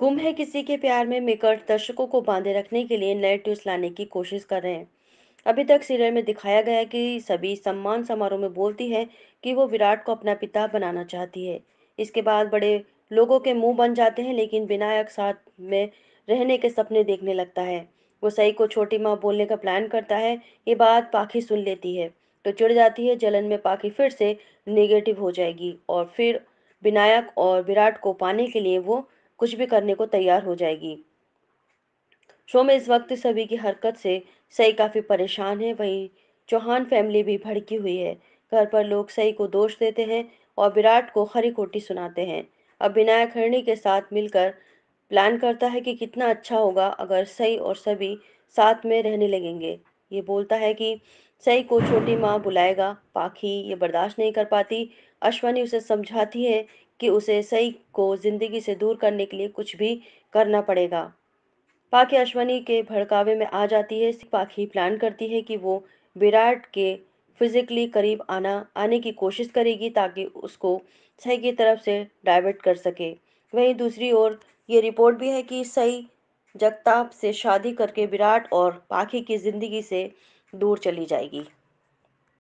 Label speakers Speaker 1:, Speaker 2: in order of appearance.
Speaker 1: गुम है किसी के प्यार में मेकर दर्शकों को बांधे रखने के लिए नए ट्विस्ट लाने की कोशिश कर रहे हैं अभी तक सीरियल में दिखाया गया है कि सभी सम्मान समारोह में बोलती है कि वो विराट को अपना पिता बनाना चाहती है इसके बाद बड़े लोगों के मुंह बन जाते हैं लेकिन विनायक साथ में रहने के सपने देखने लगता है वो सही को छोटी माँ बोलने का प्लान करता है ये बात पाखी सुन लेती है तो चिड़ जाती है जलन में पाखी फिर से निगेटिव हो जाएगी और फिर विनायक और विराट को पाने के लिए वो कुछ भी करने को तैयार हो जाएगी शो में इस वक्त सभी की हरकत से सई काफ़ी परेशान है वहीं चौहान फैमिली भी भड़की हुई है घर पर लोग सई को दोष देते हैं और विराट को खरी कोटी सुनाते हैं अब विनायक हरणी के साथ मिलकर प्लान करता है कि कितना अच्छा होगा अगर सई और सभी साथ में रहने लगेंगे ये बोलता है कि सई को छोटी माँ बुलाएगा पाखी ये बर्दाश्त नहीं कर पाती अश्वनी उसे समझाती है कि उसे सई को जिंदगी से दूर करने के लिए कुछ भी करना पड़ेगा पाखी अश्वनी के भड़कावे में आ जाती है पाखी प्लान करती है कि वो विराट के फिजिकली करीब आना आने की कोशिश करेगी ताकि उसको सही की तरफ से डाइवर्ट कर सके वहीं दूसरी ओर ये रिपोर्ट भी है कि सही जगताप से शादी करके विराट और पाखी की जिंदगी से दूर चली जाएगी